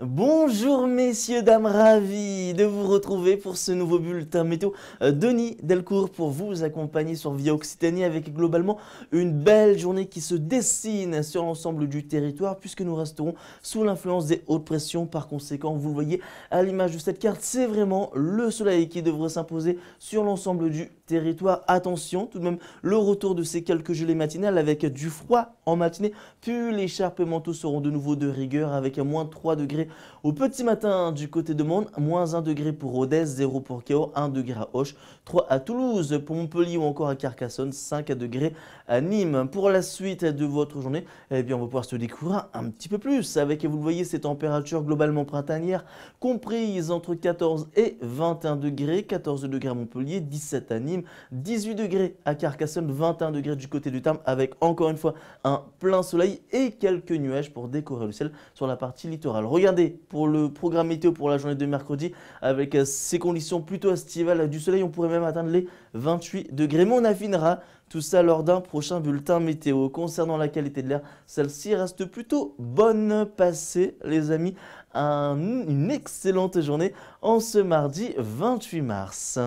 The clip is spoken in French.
Bonjour messieurs, dames, ravi de vous retrouver pour ce nouveau bulletin météo. Euh, Denis Delcourt pour vous accompagner sur Via Occitanie avec globalement une belle journée qui se dessine sur l'ensemble du territoire puisque nous resterons sous l'influence des hautes pressions. Par conséquent, vous voyez à l'image de cette carte, c'est vraiment le soleil qui devrait s'imposer sur l'ensemble du territoire. Attention tout de même, le retour de ces quelques gelées matinales avec du froid en matinée, puis les et manteaux seront de nouveau de rigueur avec un moins 3 degrés au petit matin du côté de Monde, moins 1 degré pour Rodez, 0 pour Kéo, 1 degré à Auch, 3 à Toulouse, pour Montpellier ou encore à Carcassonne, 5 degrés à Nîmes. Pour la suite de votre journée, eh bien, on va pouvoir se découvrir un petit peu plus avec, vous le voyez, ces températures globalement printanières comprises entre 14 et 21 degrés, 14 degrés à Montpellier, 17 à Nîmes, 18 degrés à Carcassonne, 21 degrés du côté du Tarn avec encore une fois un plein soleil et quelques nuages pour décorer le ciel sur la partie littorale. Regardez pour le programme météo pour la journée de mercredi avec euh, ces conditions plutôt estivales du soleil. On pourrait même atteindre les 28 degrés. Mais on affinera tout ça lors d'un prochain bulletin météo. Concernant la qualité de l'air, celle-ci reste plutôt bonne. passée, les amis une excellente journée en ce mardi 28 mars.